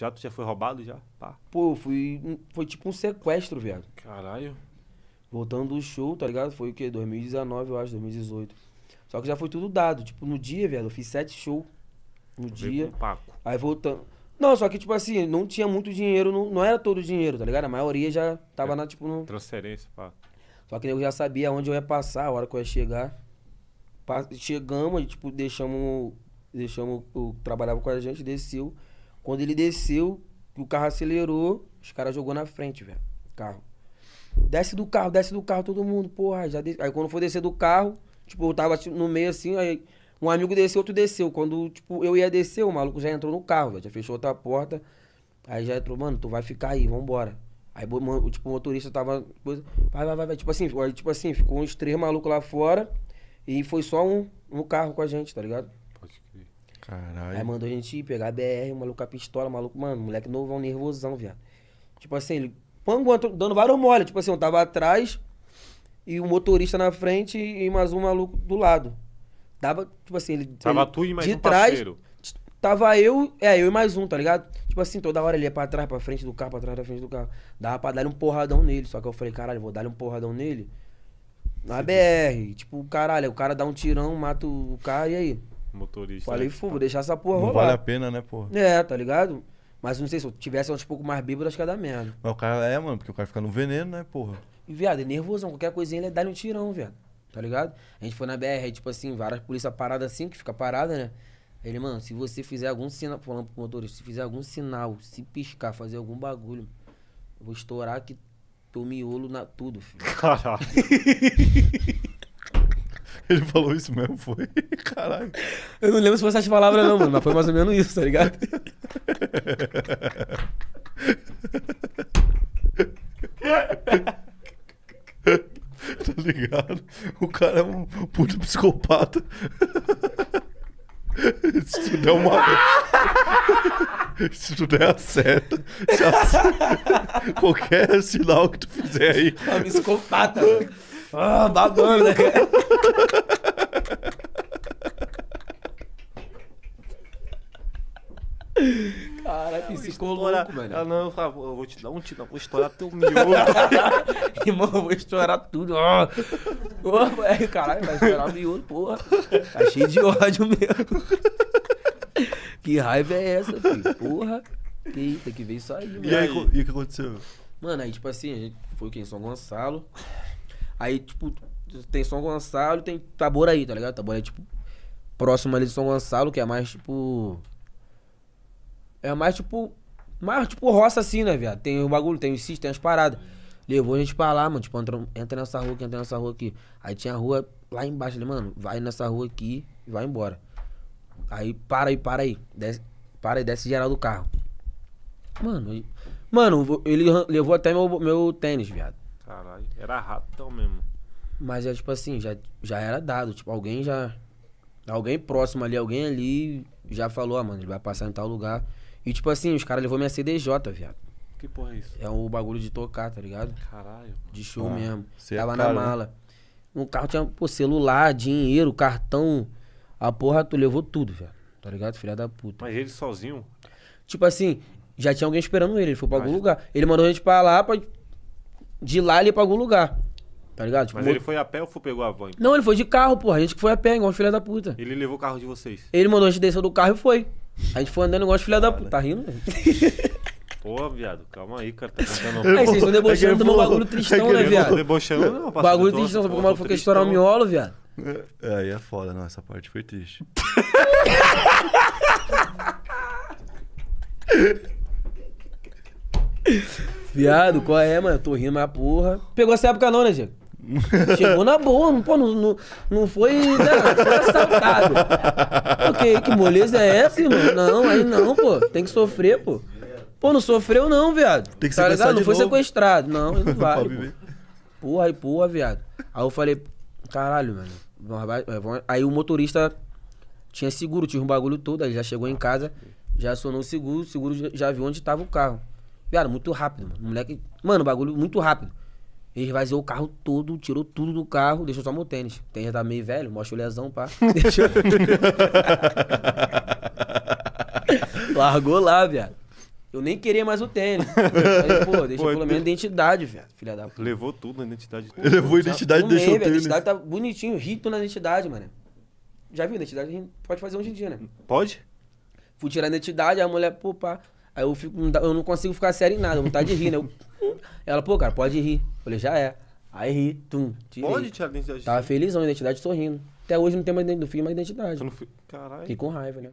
Já tu já foi roubado já? Pá. Pô, eu fui. Foi tipo um sequestro, velho Caralho. Voltando do show, tá ligado? Foi o quê? 2019, eu acho, 2018. Só que já foi tudo dado. Tipo, no dia, velho eu fiz sete shows no eu dia. Com o Paco. Aí voltando. Não, só que, tipo assim, não tinha muito dinheiro, não, não era todo o dinheiro, tá ligado? A maioria já tava é, na, tipo, no. Transferência, pá. Só que eu já sabia onde eu ia passar, a hora que eu ia chegar. Chegamos, tipo, deixamos. Deixamos. O, trabalhava com a gente, desceu. Quando ele desceu, o carro acelerou, os caras jogou na frente, velho, o carro. Desce do carro, desce do carro todo mundo, porra, já desce. Aí quando foi descer do carro, tipo, eu tava no meio assim, aí um amigo desceu, outro desceu. Quando, tipo, eu ia descer, o maluco já entrou no carro, já fechou outra porta. Aí já entrou, mano, tu vai ficar aí, vambora. Aí, tipo, o motorista tava. Vai, vai, vai, vai. Tipo assim, tipo assim, ficou uns três malucos lá fora. E foi só um no um carro com a gente, tá ligado? Caralho. Aí mandou a gente ir pegar a BR, o maluco com a pistola, o maluco, mano, moleque um nervosão, viado. Tipo assim, ele pango, dando vários mole. Tipo assim, eu tava atrás e o um motorista na frente e mais um maluco do lado. Dava, tipo assim, ele. Tava ele, tu e mais de um trás, Tava eu, é, eu e mais um, tá ligado? Tipo assim, toda hora ele ia pra trás, pra frente do carro, pra trás, pra frente do carro. Dava pra dar um porradão nele. Só que eu falei, caralho, vou dar um porradão nele. Na BR. Tipo, caralho, o cara dá um tirão, mata o carro e aí? motorista. Falei, né? vou tá- deixar essa porra não rolar. vale a pena, né, porra? É, tá ligado? Mas não sei se eu tivesse um pouco mais bêbado, acho que ia dar merda. Mas o cara é, mano, porque o cara fica no veneno, né, porra? E, viado, é nervosão. Qualquer coisinha ele dá um tirão, viado. Tá ligado? A gente foi na BR, aí, tipo assim, várias polícia parada assim, que fica parada, né? Ele, mano, se você fizer algum sinal, falando pro motorista, se fizer algum sinal, se piscar, fazer algum bagulho, eu vou estourar que tô miolo na tudo, filho. Caralho. Ele falou isso mesmo, foi? Caralho. Eu não lembro se foi essas palavras, não, mano, mas foi mais ou menos isso, tá ligado? tá ligado? O cara é um puto psicopata. Se tu der uma. Se tu der a seta, ac... qualquer sinal que tu fizer aí. É psicopata. Ah, babando, né? Luiz, ficou estourar... louco, mano. Ah, não, eu falo, eu vou te dar um tiro, vou estourar teu miolo. Irmão, eu vou estourar tudo. Ó. Pô, é, caralho, vai estourar miolo, porra. Tá cheio de ódio mesmo. que raiva é essa, filho? Porra. Que isso, tem que ver isso aí, mano. E aí, e o que aconteceu? Mano, aí, tipo assim, a gente foi aqui em São Gonçalo. Aí, tipo, tem São Gonçalo e tem aí, tá ligado? é, tipo, próximo ali de São Gonçalo, que é mais, tipo, é mais tipo. Mais tipo roça assim, né, viado? Tem o bagulho, tem o sítio tem as paradas. Levou a gente pra lá, mano. Tipo, entra, entra nessa rua aqui, entra nessa rua aqui. Aí tinha a rua lá embaixo ali, mano. Vai nessa rua aqui e vai embora. Aí para aí, para aí. Desce, para aí, desce geral do carro. Mano, ele, mano, ele levou até meu, meu tênis, viado. Caralho, era ratão mesmo. Mas é tipo assim, já, já era dado. Tipo, alguém já. Alguém próximo ali, alguém ali já falou, ah, mano, ele vai passar em tal lugar. E tipo assim, os caras levou minha CDJ, viado. Que porra é isso? É o bagulho de tocar, tá ligado? Caralho. Mano. De show ah, mesmo. É Tava é na né? mala. Né? No carro tinha, pô, celular, dinheiro, cartão. A porra, tu levou tudo, velho. Tá ligado? Filha da puta. Mas ele sozinho? Tipo assim, já tinha alguém esperando ele. Ele foi pra Mas... algum lugar. Ele mandou a gente pra lá, pra... de lá ele pra algum lugar. Tá ligado? Tipo, Mas ele foi a pé ou foi, pegou a van? Então? Não, ele foi de carro, porra. A gente que foi a pé, igual filha da puta. Ele levou o carro de vocês? Ele mandou a gente descer do carro e foi. A gente foi andando igual os filha da puta. Tá rindo, velho? Pô, viado, calma aí, cara. Tá contando. É, vocês é estão debochando, um bagulho é tristão, né, viado? Não debochando, não, Bagulho tristão, só porque o maluco foi estourar o miolo, viado. É, aí é foda, não. Essa parte foi triste. viado, qual é, mano? Eu tô rindo, mas porra. Pegou essa época não, né, Diego? Chegou na boa, pô, não, não, não foi, né, não foi assaltado. ok, que moleza é essa, irmão? Não, aí não, pô, tem que sofrer, pô. Pô, não sofreu não, viado. Tem que tá ligado? Ah, não foi novo. sequestrado. Não, ele não vai. Vale, pô. Porra, aí, porra, viado. Aí eu falei, caralho, mano. É, aí o motorista tinha seguro, tinha um bagulho todo. Aí já chegou em casa, já acionou o seguro, o seguro já viu onde tava o carro. Viado, muito rápido, mano. moleque. Mano, bagulho muito rápido. Ele esvaziou o carro todo, tirou tudo do carro, deixou só meu tênis. O tênis já tá meio velho, mostra o lesão, pá. Deixou... Largou lá, viado. Eu nem queria mais o tênis. Falei, pô, deixa pô, pelo menos a identidade, velho. Filha da puta. Levou tudo na identidade. Pô, Levou a identidade e deixou o tênis. A identidade tá bonitinho, rito na identidade, mano. Já viu identidade? A gente pode fazer hoje em dia, né? Pode? Fui tirar a identidade, a mulher, pô, pá. Aí eu, fico, eu não consigo ficar sério em nada, vontade tá de rir, né? Eu... Ela, pô, cara, pode rir. Eu falei, já é. Aí ri, tum. Tirei. Onde tinha a identidade? Tava felizão, a identidade sorrindo. Até hoje não tem mais dentro do filme mais identidade. fui... Caralho. Fiquei com raiva, né?